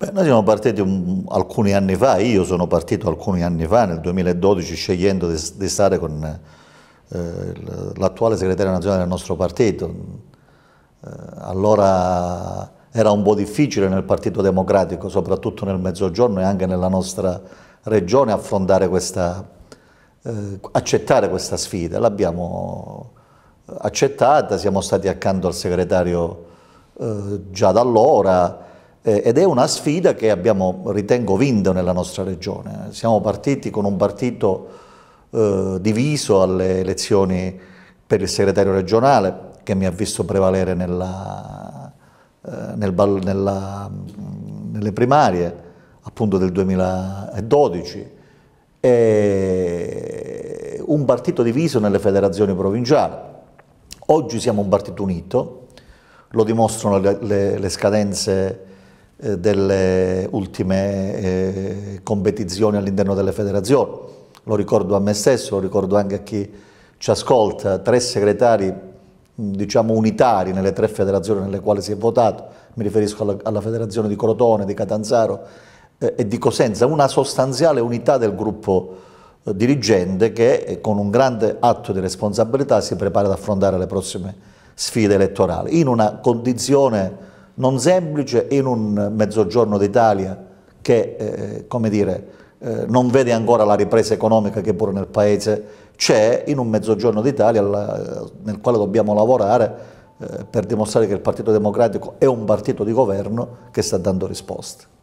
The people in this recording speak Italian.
Beh, noi siamo partiti un, alcuni anni fa, io sono partito alcuni anni fa, nel 2012, scegliendo di, di stare con eh, l'attuale segretario nazionale del nostro partito. Eh, allora era un po' difficile nel Partito Democratico, soprattutto nel Mezzogiorno e anche nella nostra regione, affrontare questa, eh, accettare questa sfida. L'abbiamo accettata, siamo stati accanto al segretario eh, già da allora, eh, ed è una sfida che abbiamo, ritengo, vinto nella nostra regione. Siamo partiti con un partito eh, diviso alle elezioni per il segretario regionale, che mi ha visto prevalere nella, eh, nel, nella, mm, nelle primarie appunto del 2012, e un partito diviso nelle federazioni provinciali. Oggi siamo un partito unito, lo dimostrano le, le, le scadenze eh, delle ultime eh, competizioni all'interno delle federazioni. Lo ricordo a me stesso, lo ricordo anche a chi ci ascolta, tre segretari diciamo unitari nelle tre federazioni nelle quali si è votato, mi riferisco alla, alla federazione di Crotone, di Catanzaro eh, e di Cosenza, una sostanziale unità del gruppo eh, dirigente che con un grande atto di responsabilità si prepara ad affrontare le prossime sfide elettorali in una condizione non semplice in un mezzogiorno d'Italia che, eh, come dire, eh, non vede ancora la ripresa economica che pure nel paese c'è, in un mezzogiorno d'Italia nel quale dobbiamo lavorare eh, per dimostrare che il Partito Democratico è un partito di governo che sta dando risposte.